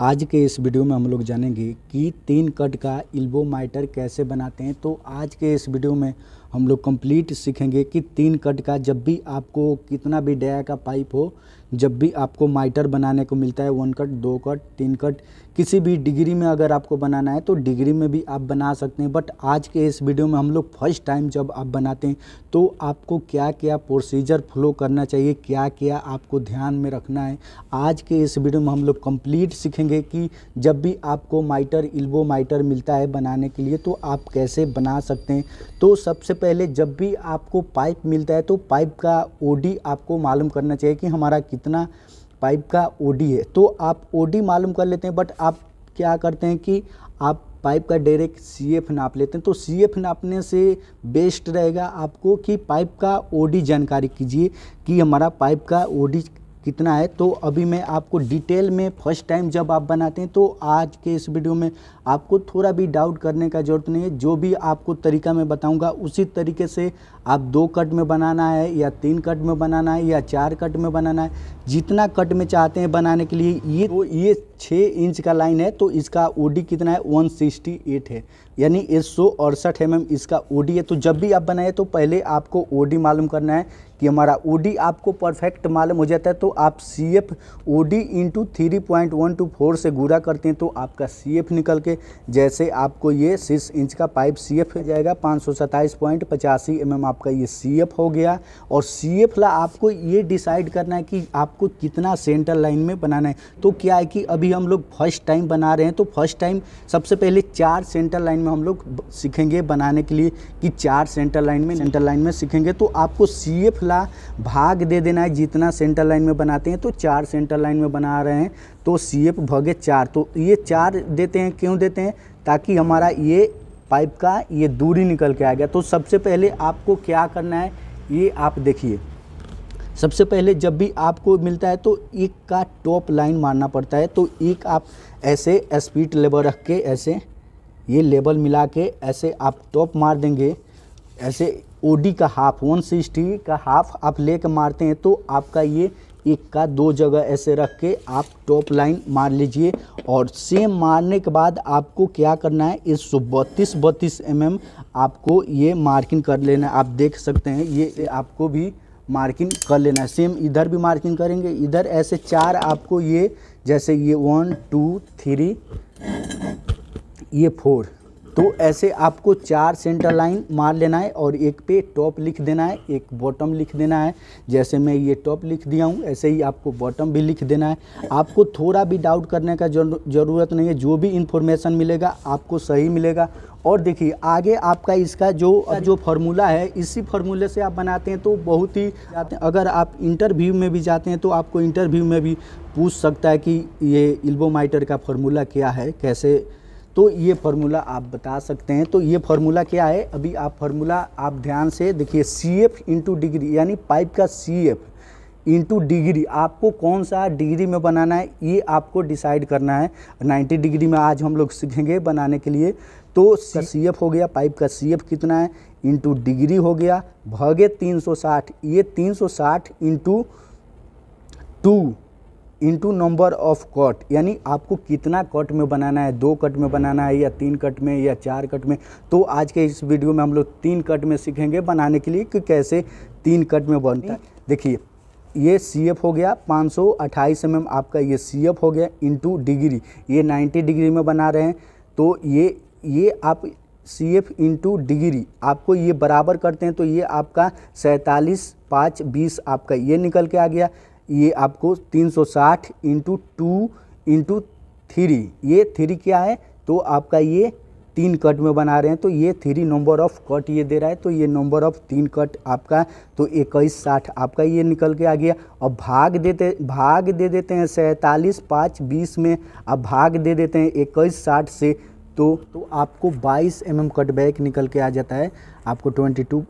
आज के इस वीडियो में हम लोग जानेंगे कि तीन कट का इल्बोमाइटर कैसे बनाते हैं तो आज के इस वीडियो में हम लोग कंप्लीट सीखेंगे कि तीन कट का जब भी आपको कितना भी डया का पाइप हो जब भी आपको माइटर बनाने को मिलता है वन कट दो कट तीन कट किसी भी डिग्री में अगर आपको बनाना है तो डिग्री में भी आप बना सकते हैं बट आज के इस वीडियो में हम लोग फर्स्ट टाइम जब आप बनाते हैं तो आपको क्या क्या प्रोसीजर फॉलो करना चाहिए क्या क्या आपको ध्यान में रखना है आज के इस वीडियो में हम लोग कंप्लीट सीखेंगे कि जब भी आपको माइटर इल्बो माइटर मिलता है बनाने के लिए तो आप कैसे बना सकते हैं तो सबसे पहले जब भी आपको पाइप मिलता है तो पाइप का ओडी आपको मालूम करना चाहिए कि हमारा कितना पाइप का ओ है तो आप ओ मालूम कर लेते हैं बट आप क्या करते हैं कि आप पाइप का डायरेक्ट सी एफ नाप लेते हैं तो सी एफ नापने से बेस्ट रहेगा आपको कि पाइप का ओडी जानकारी कीजिए कि हमारा पाइप का ओडी कितना है तो अभी मैं आपको डिटेल में फर्स्ट टाइम जब आप बनाते हैं तो आज के इस वीडियो में आपको थोड़ा भी डाउट करने का ज़रूरत नहीं है जो भी आपको तरीका मैं बताऊंगा उसी तरीके से आप दो कट में बनाना है या तीन कट में बनाना है या चार कट में बनाना है जितना कट में चाहते हैं बनाने के लिए ये तो ये छः इंच का लाइन है तो इसका ओ कितना है वन है यानी एक सौ अड़सठ एम mm इसका ओ है तो जब भी आप बनाए तो पहले आपको ओ मालूम करना है कि हमारा ओ आपको परफेक्ट मालूम हो जाता है तो आप C F O D into three point one two four से गुड़ा करते हैं तो आपका सी एफ निकल के जैसे आपको ये सिक्स इंच का पाइप सी एफ जाएगा पाँच सौ सत्ताईस पॉइंट पचासी एम एम आपका ये सी एफ हो गया और सी एफ ला आपको ये डिसाइड करना है कि आपको कितना सेंटर लाइन में बनाना है तो क्या है कि अभी हम लोग फर्स्ट टाइम बना रहे हैं तो फर्स्ट टाइम सबसे पहले चार सेंटर लाइन में हम लोग सीखेंगे बनाने के लिए कि चार सेंटर लाइन में सेंटर लाइन में सीखेंगे तो आपको सी एफ ला वाला भाग दे देना है जितना सेंटर लाइन में बनाते हैं तो चार सेंटर लाइन में बना रहे हैं तो सी एफ भगे चार तो ये चार देते हैं क्यों देते हैं ताकि हमारा ये पाइप का ये दूरी निकल के आ गया तो सबसे पहले आपको क्या करना है ये आप देखिए सबसे पहले जब भी आपको मिलता है तो एक का टॉप लाइन मारना पड़ता है तो एक आप ऐसे स्पीड लेबर रख के ऐसे ये लेबल मिला के ऐसे आप टॉप मार देंगे ऐसे ओ डी का हाफ वन सिक्सटी का हाफ आप ले कर मारते हैं तो आपका ये एक का दो जगह ऐसे रख के आप टॉप लाइन मार लीजिए और सेम मारने के बाद आपको क्या करना है इस सौ बत्तीस बत्तीस एम आपको ये मार्किंग कर लेना है आप देख सकते हैं ये आपको भी मार्किंग कर लेना है सेम इधर भी मार्किंग करेंगे इधर ऐसे चार आपको ये जैसे ये वन टू थ्री ये फोर तो ऐसे आपको चार सेंटर लाइन मार लेना है और एक पे टॉप लिख देना है एक बॉटम लिख देना है जैसे मैं ये टॉप लिख दिया हूँ ऐसे ही आपको बॉटम भी लिख देना है आपको थोड़ा भी डाउट करने का ज़रूरत नहीं है जो भी इन्फॉर्मेशन मिलेगा आपको सही मिलेगा और देखिए आगे आपका इसका जो जो फार्मूला है इसी फार्मूले से आप बनाते हैं तो बहुत ही अगर आप इंटरव्यू में भी जाते हैं तो आपको इंटरव्यू में भी पूछ सकता है कि ये इल्बोमाइटर का फार्मूला क्या है कैसे तो ये फार्मूला आप बता सकते हैं तो ये फार्मूला क्या है अभी आप फार्मूला आप ध्यान से देखिए सी एफ इंटू डिग्री यानी पाइप का सी एफ इंटू डिग्री आपको कौन सा डिग्री में बनाना है ये आपको डिसाइड करना है 90 डिग्री में आज हम लोग सीखेंगे बनाने के लिए तो सी एफ हो गया पाइप का सी एफ कितना है इंटू डिग्री हो गया भागे 360 ये 360 सौ साठ into two into number of cut यानी आपको कितना कट में बनाना है दो कट में बनाना है या तीन कट में या चार कट में तो आज के इस वीडियो में हम लोग तीन कट में सीखेंगे बनाने के लिए कि कैसे तीन कट में बनता है देखिए ये सी एफ हो गया पाँच सौ अट्ठाईस mm आपका ये सी एफ हो गया इंटू डिग्री ये 90 डिग्री में बना रहे हैं तो ये ये आप सी एफ इंटू डिग्री आपको ये बराबर करते हैं तो ये आपका सैंतालीस पाँच बीस आपका ये निकल के आ गया ये आपको 360 सौ इंटू टू इंटू थ्री ये थ्री क्या है तो आपका ये तीन कट में बना रहे हैं तो ये थ्री नंबर ऑफ कट ये दे रहा है तो ये नंबर ऑफ तीन कट आपका तो इक्कीस साठ आपका ये निकल के आ गया और भाग देते भाग दे देते हैं सैंतालीस पाँच बीस में अब भाग दे देते हैं इक्कीस साठ से तो तो आपको 22 एम एम कटबैक निकल के आ जाता है आपको 22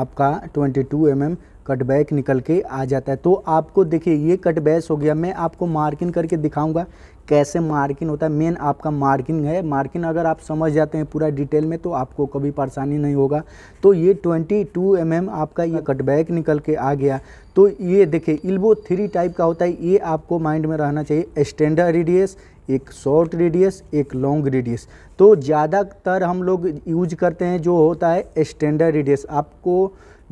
आपका 22 एम mm कटबैक निकल के आ जाता है तो आपको देखिए ये कटबैस हो गया मैं आपको मार्किंग करके दिखाऊंगा कैसे मार्किंग होता है मेन आपका मार्किंग है मार्किंग अगर आप समझ जाते हैं पूरा डिटेल में तो आपको कभी परेशानी नहीं होगा तो ये 22 टू mm आपका ये कटबैक निकल के आ गया तो ये देखिए इल्बो थ्री टाइप का होता है ये आपको माइंड में रहना चाहिए स्टैंडर्ड रेडियस एक शॉर्ट रेडियस एक लॉन्ग रेडियस तो ज़्यादातर हम लोग यूज करते हैं जो होता है स्टैंडर्ड रेडियस आपको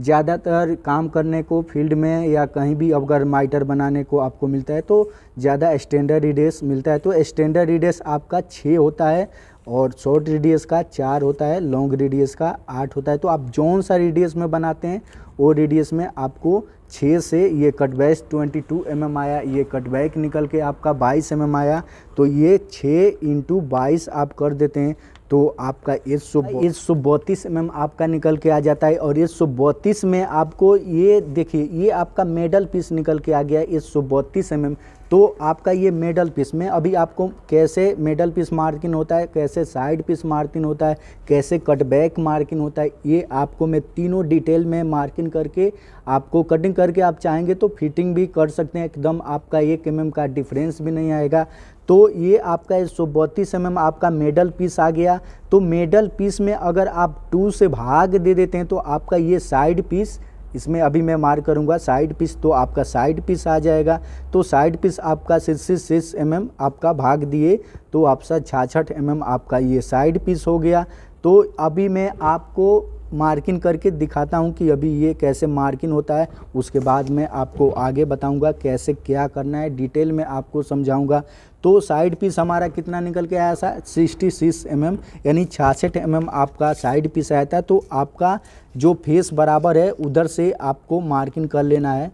ज़्यादातर काम करने को फील्ड में या कहीं भी अगर माइटर बनाने को आपको मिलता है तो ज़्यादा स्टैंडर्ड रेडियस मिलता है तो स्टैंडर्ड रेडियस आपका छः होता है और शॉर्ट रेडियस का चार होता है लॉन्ग रेडियस का आठ होता है तो आप जौन सा रेडियस में बनाते हैं वो रेडियस में आपको छः से ये कटबैक ट्वेंटी टू एम आया ये कटबैक निकल के आपका बाईस एम mm आया तो ये छः इंटू बाईस आप कर देते हैं तो आपका एक सौ एक सौ बत्तीस एम आपका निकल के आ जाता है और एक सौ बत्तीस में आपको ये देखिए ये आपका मेडल पीस निकल के आ गया एक सौ बत्तीस एम तो आपका ये मेडल पीस में अभी आपको कैसे मेडल पीस मार्किन होता है कैसे साइड पीस मार्किन होता है कैसे कटबैक मार्किन होता है ये आपको मैं तीनों डिटेल में मार्किन करके आपको कटिंग करके आप चाहेंगे तो फिटिंग भी कर सकते हैं एकदम आपका एक एम का डिफरेंस भी नहीं आएगा तो ये आपका सौ बत्तीस एम आपका मेडल पीस आ गया तो मेडल पीस में अगर आप टू से भाग दे देते हैं तो आपका ये साइड पीस इसमें अभी मैं मार करूंगा साइड पीस तो आपका साइड पीस आ जाएगा तो साइड पीस आपका सिक्स सिक्स एम आपका भाग दिए तो आपका छाछठ एम आपका ये साइड पीस हो गया तो अभी मैं आपको मार्किंग करके दिखाता हूँ कि अभी ये कैसे मार्किंग होता है उसके बाद मैं आपको आगे बताऊँगा कैसे क्या करना है डिटेल में आपको समझाऊँगा तो साइड पीस हमारा कितना निकल के आया था सिक्सटी सिक्स एम एम यानी छियासठ एम एम आपका साइड पीस आया था तो आपका जो फेस बराबर है उधर से आपको मार्किंग कर लेना है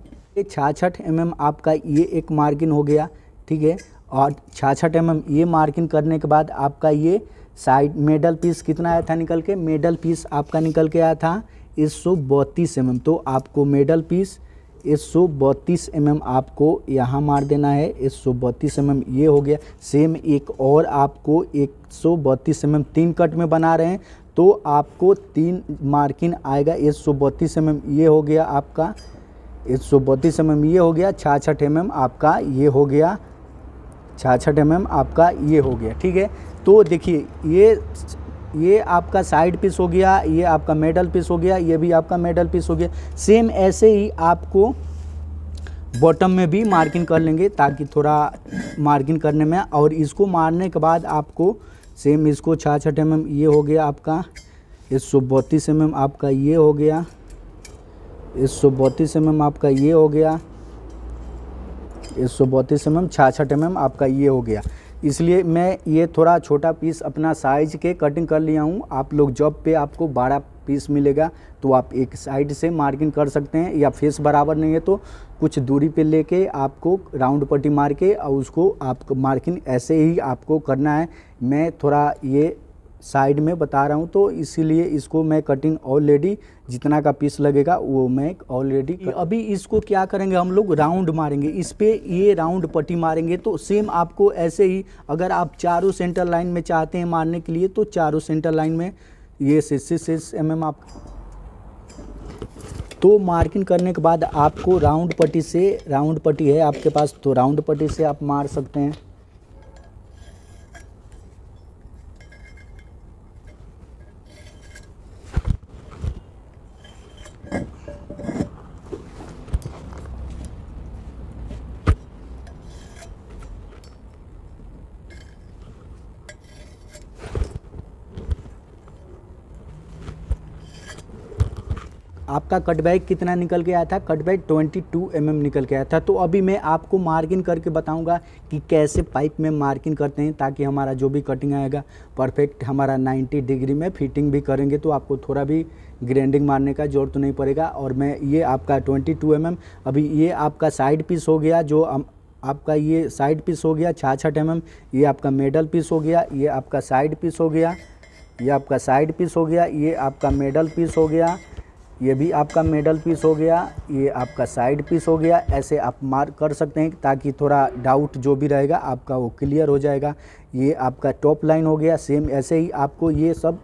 छियासठ एम एम आपका ये एक मार्किंग हो गया ठीक है और छियासठ एम एम ये मार्किंग करने के बाद आपका ये साइड मेडल पीस कितना आया था निकल के मेडल पीस आपका निकल के आया था एक सौ बत्तीस एम तो आपको मेडल पीस एक सौ बत्तीस एम आपको यहाँ मार देना है एक सौ बत्तीस एम ये हो गया सेम एक और आपको एक सौ बत्तीस एम तीन कट में बना रहे हैं तो आपको तीन मार्किंग आएगा एक सौ बत्तीस एम ये हो गया आपका एक सौ बत्तीस एम ये हो गया छाछठ एम आपका ये हो गया छाछठ एम आपका ये हो गया ठीक है तो देखिए ये ये आपका साइड पीस हो गया ये आपका मेडल पीस हो गया ये भी आपका मेडल पीस हो गया सेम ऐसे ही आपको बॉटम में भी मार्किंग कर लेंगे ताकि थोड़ा मार्किंग करने में और इसको मारने के बाद आपको सेम इसको छः छठ एम ये हो गया आपका एक सौ बत्तीस एम आपका ये हो गया एक सौ बत्तीस एम आपका ये हो गया एक सौ बत्तीस एम एम छः एम एम आपका ये हो गया इसलिए मैं ये थोड़ा छोटा पीस अपना साइज के कटिंग कर लिया हूँ आप लोग जॉब पे आपको बारह पीस मिलेगा तो आप एक साइड से मार्किंग कर सकते हैं या फेस बराबर नहीं है तो कुछ दूरी पे लेके आपको राउंड पट्टी मार के और उसको आप मार्किंग ऐसे ही आपको करना है मैं थोड़ा ये साइड में बता रहा हूँ तो इसीलिए इसको मैं कटिंग ऑलरेडी जितना का पीस लगेगा वो मैं ऑलरेडी कर... अभी इसको क्या करेंगे हम लोग राउंड मारेंगे इस पर ये राउंड पट्टी मारेंगे तो सेम आपको ऐसे ही अगर आप चारों सेंटर लाइन में चाहते हैं मारने के लिए तो चारों सेंटर लाइन में ये सिक्स सिक्स एम एम आप तो मार्किंग करने के बाद आपको राउंड पट्टी से राउंड पट्टी है आपके पास तो राउंड पट्टी से आप मार सकते हैं आपका कटबैक कितना निकल के आया था कटबैक 22 टू mm निकल के आया था तो अभी मैं आपको मार्किंग करके बताऊंगा कि कैसे पाइप में मार्किंग करते हैं ताकि हमारा जो भी कटिंग आएगा परफेक्ट हमारा 90 डिग्री में फिटिंग भी करेंगे तो आपको थोड़ा भी ग्रेंडिंग मारने का जोर तो नहीं पड़ेगा और मैं ये आपका ट्वेंटी टू mm, अभी ये आपका साइड पीस हो गया जो आपका ये साइड पीस हो गया छाछठ एम ये आपका मेडल पीस हो गया ये आपका साइड पीस हो गया ये आपका साइड पीस हो गया ये आपका मेडल पीस हो गया ये भी आपका मेडल पीस हो गया ये आपका साइड पीस हो गया ऐसे आप मार्क कर सकते हैं ताकि थोड़ा डाउट जो भी रहेगा आपका वो क्लियर हो जाएगा ये आपका टॉप लाइन हो गया सेम ऐसे ही आपको ये सब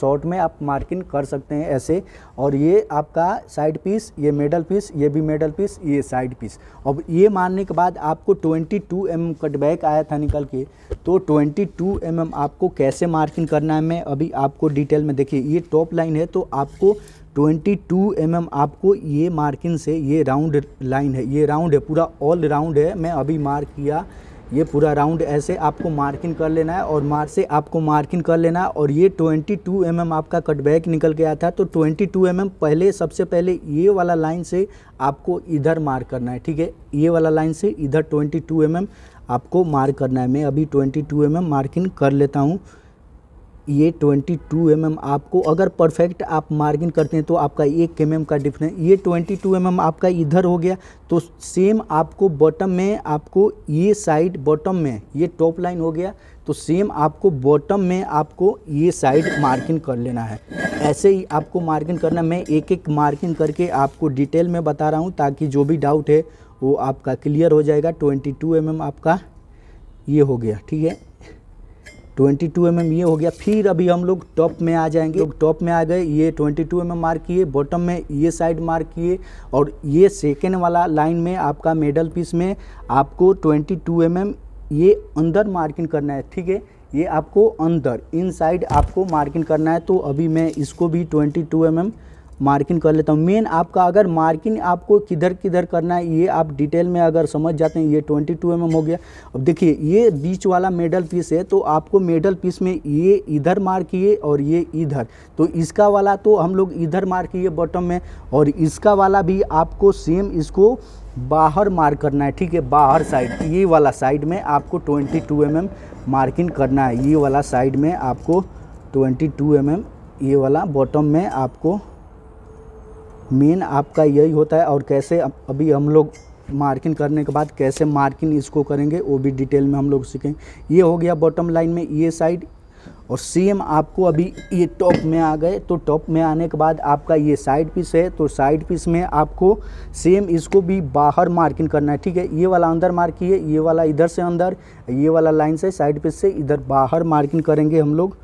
शॉर्ट में आप मार्किंग कर सकते हैं ऐसे और ये आपका साइड पीस ये मेडल पीस ये भी मेडल पीस ये साइड पीस अब ये मारने के बाद आपको 22 टू mm कटबैक आया था निकल के तो 22 टू mm आपको कैसे मार्किंग करना है मैं अभी आपको डिटेल में देखिए ये टॉप लाइन है तो आपको 22 टू mm आपको ये मार्किंग से ये राउंड लाइन है ये राउंड है पूरा ऑल राउंड है मैं अभी मार्क किया ये पूरा राउंड ऐसे आपको मार्किंग कर लेना है और मार से आपको मार्किंग कर लेना है और ये 22 टू mm आपका कटबैक निकल गया था तो 22 टू mm पहले सबसे पहले ये वाला लाइन से आपको इधर मार करना है ठीक है ये वाला लाइन से इधर 22 टू mm आपको मार करना है मैं अभी 22 टू mm मार्किंग कर लेता हूँ ये 22 टू mm आपको अगर परफेक्ट आप मार्गिन करते हैं तो आपका एक एम mm का डिफरेंस ये 22 टू mm आपका इधर हो गया तो सेम आपको बॉटम में आपको ये साइड बॉटम में ये टॉप लाइन हो गया तो सेम आपको बॉटम में आपको ये साइड मार्किंग कर लेना है ऐसे ही आपको मार्किंग करना मैं एक एक मार्किंग करके आपको डिटेल में बता रहा हूँ ताकि जो भी डाउट है वो आपका क्लियर हो जाएगा 22 टू mm आपका ये हो गया ठीक है ट्वेंटी टू mm ये हो गया फिर अभी हम लोग टॉप में आ जाएंगे लोग टॉप में आ गए ये ट्वेंटी टू mm मार्क किए बॉटम में ये साइड मार्क किए और ये सेकेंड वाला लाइन में आपका मेडल पीस में आपको ट्वेंटी टू mm ये अंदर मार्किंग करना है ठीक है ये आपको अंदर इन साइड आपको मार्किंग करना है तो अभी मैं इसको भी ट्वेंटी टू mm मार्किंग कर लेता हूँ मेन आपका अगर मार्किंग आपको किधर किधर करना है ये आप डिटेल में अगर समझ जाते हैं ये 22 टू mm हो गया अब देखिए ये बीच वाला मेडल पीस है तो आपको मेडल पीस में ये इधर मार किए और ये इधर तो इसका वाला तो हम लोग इधर मार किए बॉटम में और इसका वाला भी आपको सेम इसको बाहर मार करना है ठीक है बाहर साइड ये वाला साइड में आपको ट्वेंटी टू mm मार्किंग करना है ये वाला साइड में आपको ट्वेंटी टू mm ये वाला बॉटम में आपको मेन आपका यही होता है और कैसे अभी हम लोग मार्किंग करने के बाद कैसे मार्किंग इसको करेंगे वो भी डिटेल में हम लोग सीखेंगे ये हो गया बॉटम लाइन में ये साइड और सेम आपको अभी ये टॉप में आ गए तो टॉप में आने के बाद आपका ये साइड पीस है तो साइड पीस में आपको सेम इसको भी बाहर मार्किंग करना है ठीक है ये वाला अंदर मार्क ये वाला इधर से अंदर ये वाला लाइन से साइड पीस से इधर बाहर मार्किंग करेंगे हम लोग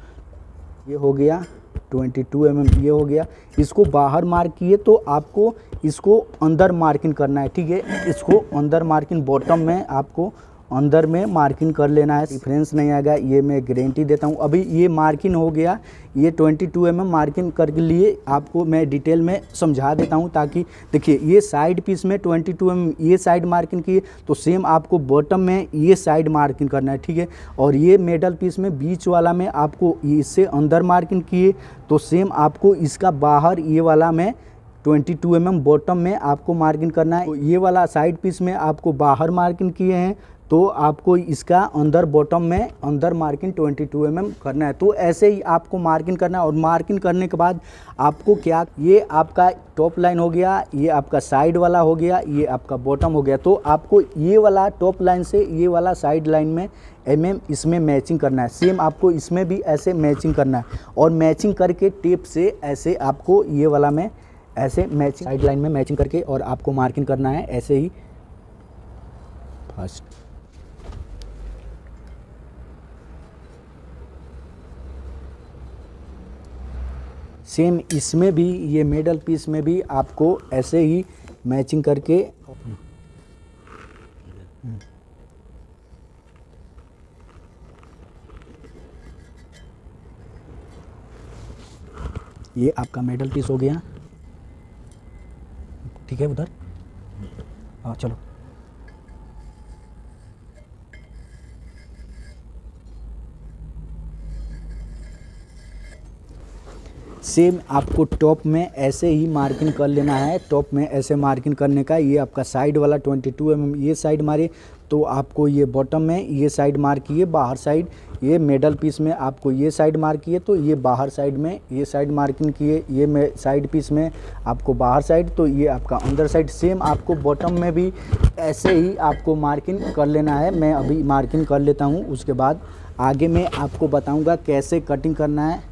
ये हो गया ट्वेंटी टू एम ये हो गया इसको बाहर मार्क किए तो आपको इसको अंदर मार्किंग करना है ठीक है इसको अंदर मार्किंग बॉटम में आपको अंदर में मार्किंग कर लेना है डिफरेंस नहीं आएगा ये मैं गारंटी देता हूँ अभी ये मार्किंग हो गया ये 22 टू एम मार्किंग कर लिए आपको मैं डिटेल में समझा देता हूँ ताकि देखिए ये साइड पीस में 22 टू एम ये साइड मार्किंग की तो सेम आपको बॉटम में ये साइड मार्किंग करना है ठीक है और ये मेडल पीस में बीच वाला में आपको इससे अंदर मार्किंग किए तो सेम आपको इसका बाहर ये वाला में 22 टू mm बॉटम में आपको मार्किंग करना है तो ये वाला साइड पीस में आपको बाहर मार्किंग किए हैं तो आपको इसका अंदर बॉटम में अंदर मार्किंग 22 टू mm करना है तो ऐसे ही आपको मार्किंग करना है और मार्किंग करने के बाद आपको क्या ये आपका टॉप लाइन हो गया ये आपका साइड वाला हो गया ये आपका बॉटम हो गया तो आपको ये वाला टॉप लाइन से ये वाला साइड लाइन में एम mm एम इसमें मैचिंग करना है सेम आपको इसमें भी ऐसे मैचिंग करना है और मैचिंग करके टेप से ऐसे आपको ये वाला में ऐसे मैचिंग साइड लाइन में मैचिंग करके और आपको मार्किंग करना है ऐसे ही फर्स्ट सेम इसमें भी ये मेडल पीस में भी आपको ऐसे ही मैचिंग करके ये आपका मेडल पीस हो गया ठीक है उधर हाँ चलो सेम आपको टॉप में ऐसे ही मार्किंग कर लेना है टॉप में ऐसे मार्किंग करने का ये आपका साइड वाला 22 टू mm ये साइड मारे तो आपको ये बॉटम में ये साइड मार किए बाहर साइड ये मेडल पीस में आपको ये साइड मार किए तो ये बाहर साइड में ये साइड मार्किंग किए ये साइड पीस में आपको बाहर साइड तो ये आपका अंदर साइड सेम आपको बॉटम में भी ऐसे ही आपको मार्किंग कर लेना है मैं अभी मार्किंग कर लेता हूँ उसके बाद आगे मैं आपको बताऊँगा कैसे कटिंग करना है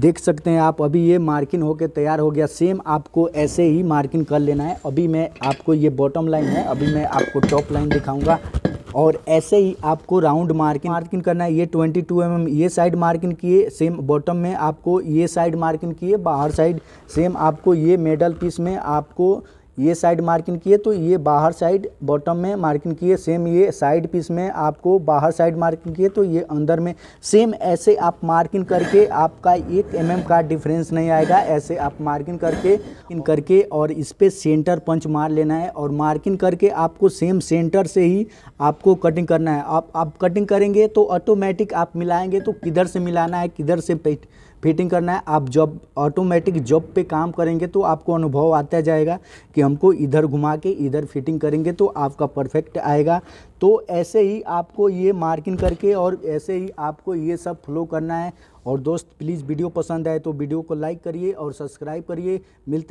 देख सकते हैं आप अभी ये मार्किन होकर तैयार हो गया सेम आपको ऐसे ही मार्किन कर लेना है अभी मैं आपको ये बॉटम लाइन है अभी मैं आपको टॉप लाइन दिखाऊंगा और ऐसे ही आपको राउंड मार्किंग मार्किंग करना है ये 22 टू mm ये साइड मार्किंग किए सेम बॉटम में आपको ये साइड मार्किंग किए बाहर साइड सेम आपको ये मेडल पीस में आपको ये साइड मार्किंग किए तो ये बाहर साइड बॉटम में मार्किंग किए सेम ये साइड पीस में आपको बाहर साइड मार्किंग किए तो ये अंदर में सेम ऐसे आप मार्किंग करके आपका एक एम mm का डिफरेंस नहीं आएगा ऐसे आप मार्किंग करके इन करके और इस पर सेंटर पंच मार लेना है और मार्किंग करके आपको सेम सेंटर से ही आपको कटिंग करना है आप आप कटिंग करेंगे तो ऑटोमेटिक आप मिलाएंगे तो किधर से मिलाना है किधर से फिटिंग करना है आप जब ऑटोमेटिक जॉब पे काम करेंगे तो आपको अनुभव आता जाएगा कि हमको इधर घुमा के इधर फिटिंग करेंगे तो आपका परफेक्ट आएगा तो ऐसे ही आपको ये मार्किंग करके और ऐसे ही आपको ये सब फ्लो करना है और दोस्त प्लीज़ वीडियो पसंद आए तो वीडियो को लाइक करिए और सब्सक्राइब करिए मिलते